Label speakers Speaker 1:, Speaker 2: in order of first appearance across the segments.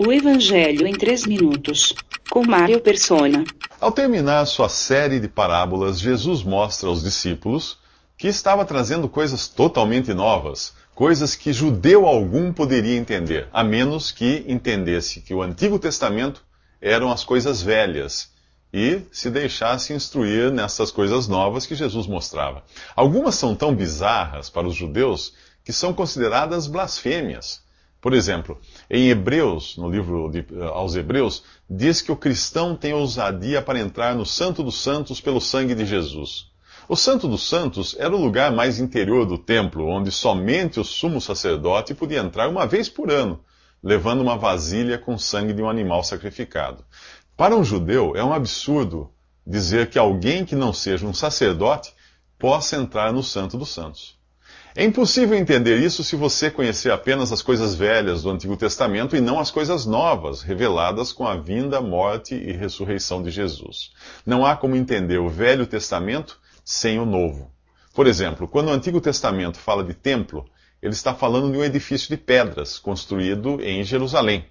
Speaker 1: O Evangelho em 3 minutos, com Mário Persona. Ao terminar sua série de parábolas, Jesus mostra aos discípulos que estava trazendo coisas totalmente novas, coisas que judeu algum poderia entender, a menos que entendesse que o Antigo Testamento eram as coisas velhas e se deixasse instruir nessas coisas novas que Jesus mostrava. Algumas são tão bizarras para os judeus que são consideradas blasfêmias por exemplo, em Hebreus, no livro de, eh, aos Hebreus, diz que o cristão tem ousadia para entrar no Santo dos Santos pelo sangue de Jesus. O Santo dos Santos era o lugar mais interior do templo, onde somente o sumo sacerdote podia entrar uma vez por ano, levando uma vasilha com sangue de um animal sacrificado. Para um judeu, é um absurdo dizer que alguém que não seja um sacerdote possa entrar no Santo dos Santos. É impossível entender isso se você conhecer apenas as coisas velhas do Antigo Testamento e não as coisas novas, reveladas com a vinda, morte e ressurreição de Jesus. Não há como entender o Velho Testamento sem o Novo. Por exemplo, quando o Antigo Testamento fala de templo, ele está falando de um edifício de pedras construído em Jerusalém.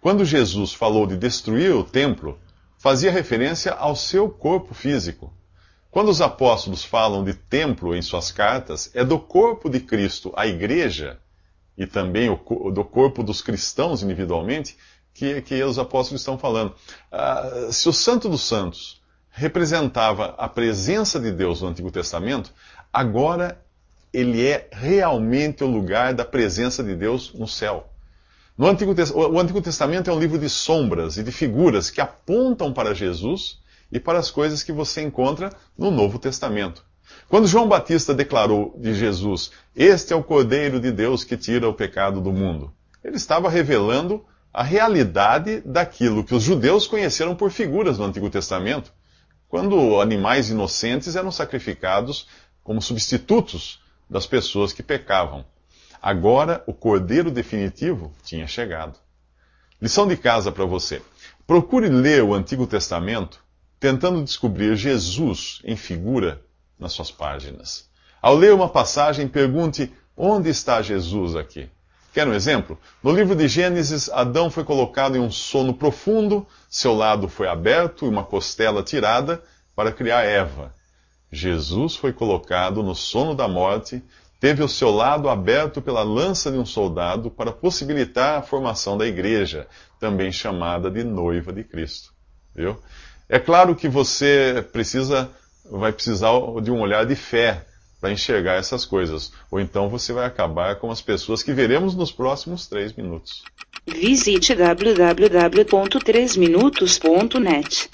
Speaker 1: Quando Jesus falou de destruir o templo, fazia referência ao seu corpo físico, quando os apóstolos falam de templo em suas cartas, é do corpo de Cristo, a igreja, e também do corpo dos cristãos individualmente, que, que os apóstolos estão falando. Ah, se o Santo dos Santos representava a presença de Deus no Antigo Testamento, agora ele é realmente o lugar da presença de Deus no céu. No Antigo, o Antigo Testamento é um livro de sombras e de figuras que apontam para Jesus e para as coisas que você encontra no Novo Testamento. Quando João Batista declarou de Jesus: Este é o Cordeiro de Deus que tira o pecado do mundo, ele estava revelando a realidade daquilo que os judeus conheceram por figuras no Antigo Testamento, quando animais inocentes eram sacrificados como substitutos das pessoas que pecavam. Agora, o cordeiro definitivo tinha chegado. Lição de casa para você: procure ler o Antigo Testamento tentando descobrir Jesus em figura nas suas páginas. Ao ler uma passagem, pergunte onde está Jesus aqui. Quer um exemplo? No livro de Gênesis, Adão foi colocado em um sono profundo, seu lado foi aberto e uma costela tirada para criar Eva. Jesus foi colocado no sono da morte, teve o seu lado aberto pela lança de um soldado para possibilitar a formação da igreja, também chamada de noiva de Cristo. Viu? É claro que você precisa, vai precisar de um olhar de fé para enxergar essas coisas, ou então você vai acabar com as pessoas que veremos nos próximos três minutos. Visite www.3minutos.net.